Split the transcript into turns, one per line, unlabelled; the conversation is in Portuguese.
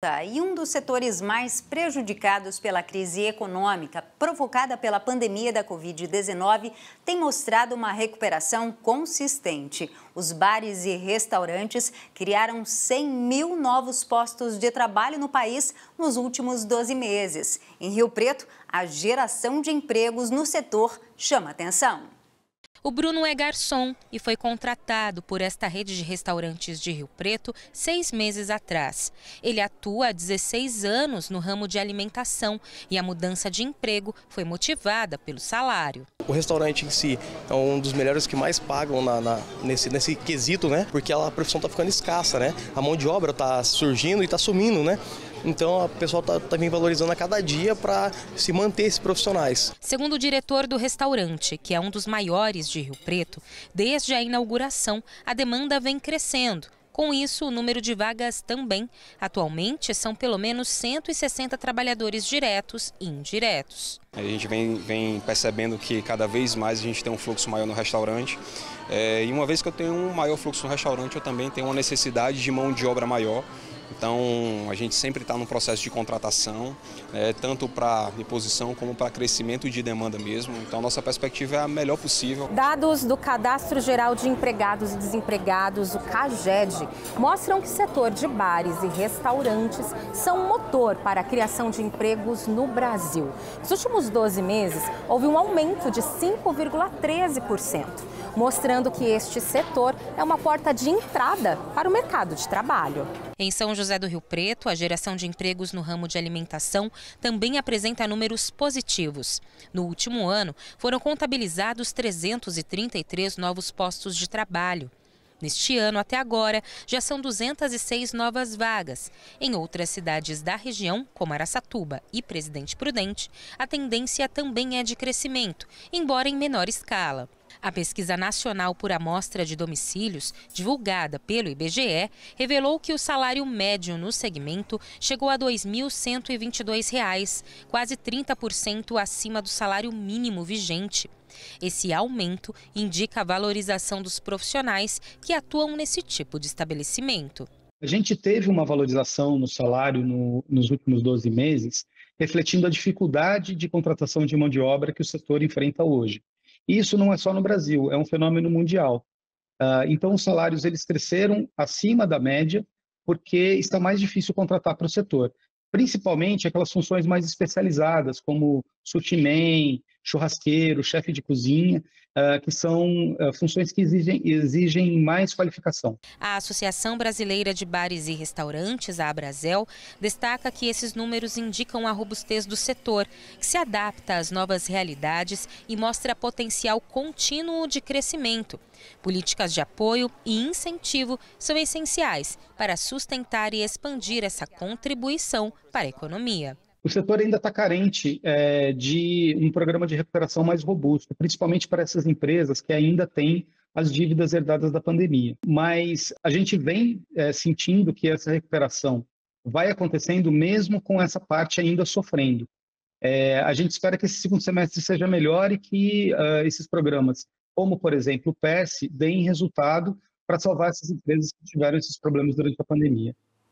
Tá, e um dos setores mais prejudicados pela crise econômica provocada pela pandemia da Covid-19 tem mostrado uma recuperação consistente. Os bares e restaurantes criaram 100 mil novos postos de trabalho no país nos últimos 12 meses. Em Rio Preto, a geração de empregos no setor chama atenção. O Bruno é garçom e foi contratado por esta rede de restaurantes de Rio Preto seis meses atrás. Ele atua há 16 anos no ramo de alimentação e a mudança de emprego foi motivada pelo salário.
O restaurante em si é um dos melhores que mais pagam na, na, nesse, nesse quesito, né? Porque a profissão está ficando escassa, né? A mão de obra está surgindo e está sumindo, né? Então, o pessoal está tá me valorizando a cada dia para se manter esses profissionais.
Segundo o diretor do restaurante, que é um dos maiores de Rio Preto, desde a inauguração, a demanda vem crescendo. Com isso, o número de vagas também. Atualmente, são pelo menos 160 trabalhadores diretos e indiretos.
A gente vem, vem percebendo que cada vez mais a gente tem um fluxo maior no restaurante. É, e uma vez que eu tenho um maior fluxo no restaurante, eu também tenho uma necessidade de mão de obra maior. Então, a gente sempre está num processo de contratação, né, tanto para reposição como para crescimento de demanda mesmo. Então, nossa perspectiva é a melhor possível.
Dados do Cadastro Geral de Empregados e Desempregados, o CAGED, mostram que o setor de bares e restaurantes são um motor para a criação de empregos no Brasil. Nos últimos 12 meses, houve um aumento de 5,13% mostrando que este setor é uma porta de entrada para o mercado de trabalho. Em São José do Rio Preto, a geração de empregos no ramo de alimentação também apresenta números positivos. No último ano, foram contabilizados 333 novos postos de trabalho. Neste ano, até agora, já são 206 novas vagas. Em outras cidades da região, como Araçatuba e Presidente Prudente, a tendência também é de crescimento, embora em menor escala. A pesquisa nacional por amostra de domicílios, divulgada pelo IBGE, revelou que o salário médio no segmento chegou a R$ 2.122, quase 30% acima do salário mínimo vigente. Esse aumento indica a valorização dos profissionais que atuam nesse tipo de estabelecimento.
A gente teve uma valorização no salário no, nos últimos 12 meses, refletindo a dificuldade de contratação de mão de obra que o setor enfrenta hoje. Isso não é só no Brasil, é um fenômeno mundial. Uh, então, os salários eles cresceram acima da média porque está mais difícil contratar para o setor, principalmente aquelas funções mais especializadas, como sushiman, churrasqueiro, chefe de cozinha, ah, que são ah, funções que exigem, exigem mais qualificação.
A Associação Brasileira de Bares e Restaurantes, a Abrazel, destaca que esses números indicam a robustez do setor, que se adapta às novas realidades e mostra potencial contínuo de crescimento. Políticas de apoio e incentivo são essenciais para sustentar e expandir essa contribuição para a economia.
O setor ainda está carente é, de um programa de recuperação mais robusto, principalmente para essas empresas que ainda têm as dívidas herdadas da pandemia. Mas a gente vem é, sentindo que essa recuperação vai acontecendo mesmo com essa parte ainda sofrendo. É, a gente espera que esse segundo semestre seja melhor e que uh, esses programas, como por exemplo o PES, deem resultado para salvar essas empresas que tiveram esses problemas durante a pandemia.